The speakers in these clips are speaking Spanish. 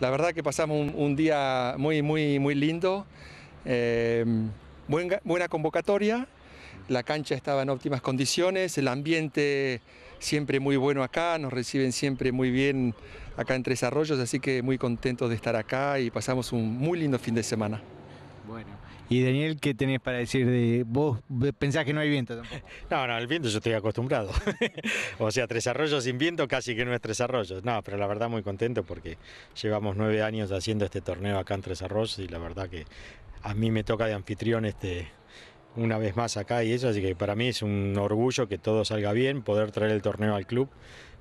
La verdad que pasamos un, día muy, muy, muy lindo. Eh, buena convocatoria. La cancha estaba en óptimas condiciones, el ambiente siempre muy bueno acá, nos reciben siempre muy bien acá en Tres Arroyos, así que muy contentos de estar acá y pasamos un muy lindo fin de semana. Bueno, y Daniel, ¿qué tenés para decir de vos? ¿Pensás que no hay viento No, no, el viento yo estoy acostumbrado. o sea, Tres Arroyos sin viento casi que no es Tres Arroyos. No, pero la verdad muy contento porque llevamos nueve años haciendo este torneo acá en Tres Arroyos y la verdad que a mí me toca de anfitrión este una vez más acá y eso, así que para mí es un orgullo que todo salga bien, poder traer el torneo al club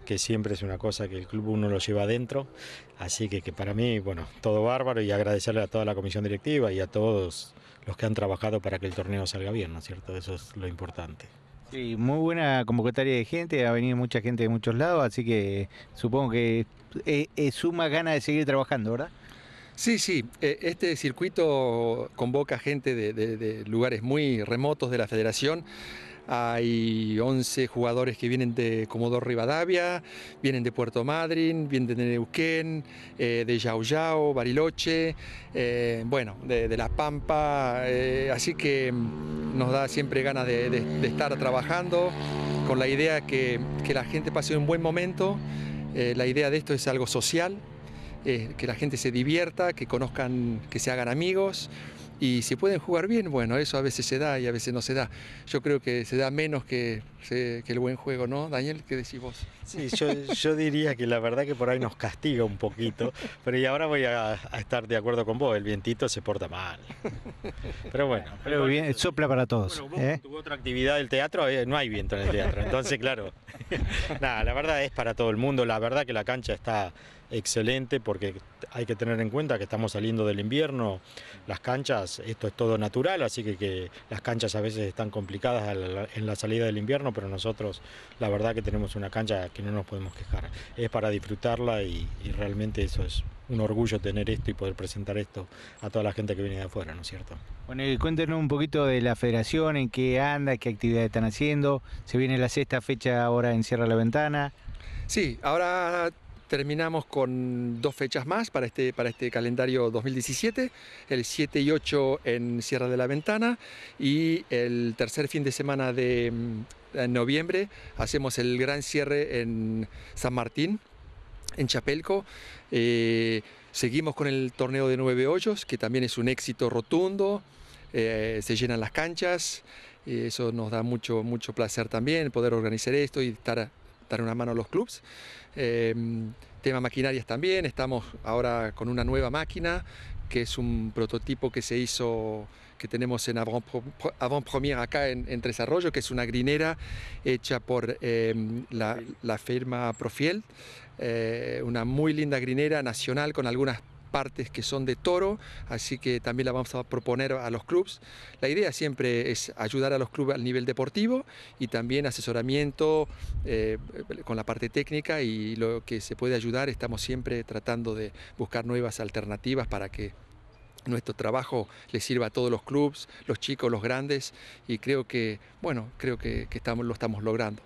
que siempre es una cosa que el club uno lo lleva adentro. Así que, que para mí, bueno, todo bárbaro y agradecerle a toda la comisión directiva y a todos los que han trabajado para que el torneo salga bien, ¿no es cierto? Eso es lo importante. Sí, muy buena convocatoria de gente, ha venido mucha gente de muchos lados, así que supongo que es eh, eh, suma ganas de seguir trabajando, ¿verdad? Sí, sí, eh, este circuito convoca gente de, de lugares muy remotos de la federación hay 11 jugadores que vienen de Comodoro Rivadavia, vienen de Puerto Madryn, vienen de Neuquén, eh, de Yao Bariloche, eh, bueno, de, La Pampa, eh, así que nos da siempre ganas de, estar trabajando con la idea que, que, la gente pase un buen momento, la idea de esto es algo social, eh, que la gente se divierta, que conozcan, que se hagan amigos. Y si pueden jugar bien, bueno, eso a veces se da y a veces no se da. Yo creo que se da menos que, el buen juego, ¿no? Daniel, ¿qué decís vos? Sí, yo, diría que la verdad que por ahí nos castiga un poquito, pero y ahora voy a, estar de acuerdo con vos, el vientito se porta mal. Pero bueno. bien, sopla para todos. ¿eh? otra actividad del teatro, eh, no hay viento en el teatro, entonces claro. Nada, la verdad es para todo el mundo, la verdad que la cancha está excelente porque hay que tener en cuenta que estamos saliendo del invierno, las canchas, esto es todo natural, así que, las canchas a veces están complicadas en la salida del invierno, pero nosotros la verdad que tenemos una cancha que no nos podemos quejar, es para disfrutarla y, realmente eso es un orgullo tener esto y poder presentar esto a toda la gente que viene de afuera, ¿no es cierto? Bueno, cuéntenos un poquito de la federación, en qué anda, qué actividades están haciendo, se viene la sexta fecha ahora en Cierra la Ventana. Sí, ahora Terminamos con dos fechas más para este, para este calendario 2017, el 7 y 8 en Sierra de la Ventana y el tercer fin de semana de mm, noviembre hacemos el gran cierre en San Martín, en Chapelco. Eh, seguimos con el torneo de Nueve hoyos, que también es un éxito rotundo. Eh, se llenan las canchas. y eh, eso nos da mucho, mucho placer también, poder organizar esto y estar dar una mano a los clubs. Em, tema maquinarias también, estamos ahora con una nueva máquina que es un prototipo que se hizo, que tenemos en Avant-Première acá en, desarrollo que es una grinera hecha por em, la, firma Profiel, eh, una muy linda grinera nacional con algunas partes que son de toro, así que también la vamos a proponer a los clubes. La idea siempre es ayudar a los clubes al nivel deportivo y también asesoramiento eh, con la parte técnica y lo que se puede ayudar, estamos siempre tratando de buscar nuevas alternativas para que nuestro trabajo le sirva a todos los clubes, los chicos, los grandes, y creo que, bueno, creo que estamos, lo estamos logrando.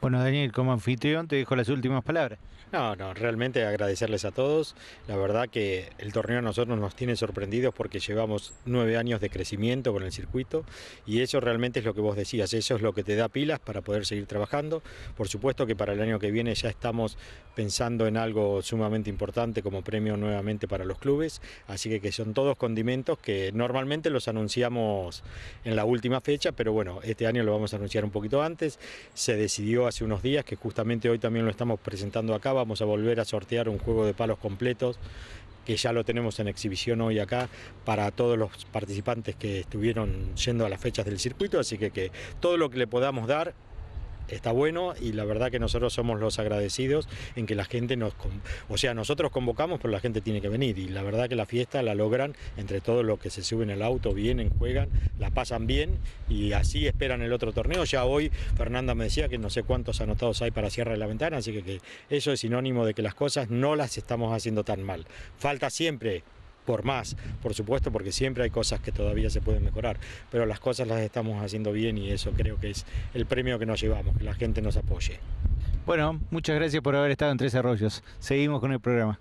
Bueno, Daniel, como anfitrión, te dejo las últimas palabras. No, no, realmente agradecerles a todos. La verdad que el torneo a nosotros nos tiene sorprendidos porque llevamos nueve años de crecimiento con el circuito y eso realmente es lo que vos decías, eso es lo que te da pilas para poder seguir trabajando. Por supuesto que para el año que viene ya estamos pensando en algo sumamente importante como premio nuevamente para los clubes, así que, que son todos condimentos que normalmente los anunciamos en la última fecha, pero bueno, este año lo vamos a anunciar un poquito antes se decidió hace unos días, que justamente hoy también lo estamos presentando acá, vamos a volver a sortear un juego de palos completos que ya lo tenemos en exhibición hoy acá para todos los participantes que estuvieron yendo a las fechas del circuito, así que, que todo lo que le podamos dar está bueno y la verdad que nosotros somos los agradecidos en que la gente nos... O sea, nosotros convocamos, pero la gente tiene que venir y la verdad que la fiesta la logran entre todos los que se suben al auto, vienen, juegan, la pasan bien y así esperan el otro torneo. Ya hoy Fernanda me decía que no sé cuántos anotados hay para cierre de la ventana, así que, que eso es sinónimo de que las cosas no las estamos haciendo tan mal. Falta siempre por más, por supuesto, porque siempre hay cosas que todavía se pueden mejorar, pero las cosas las estamos haciendo bien y eso creo que es el premio que nos llevamos, que la gente nos apoye. Bueno, muchas gracias por haber estado en Tres Arroyos. Seguimos con el programa.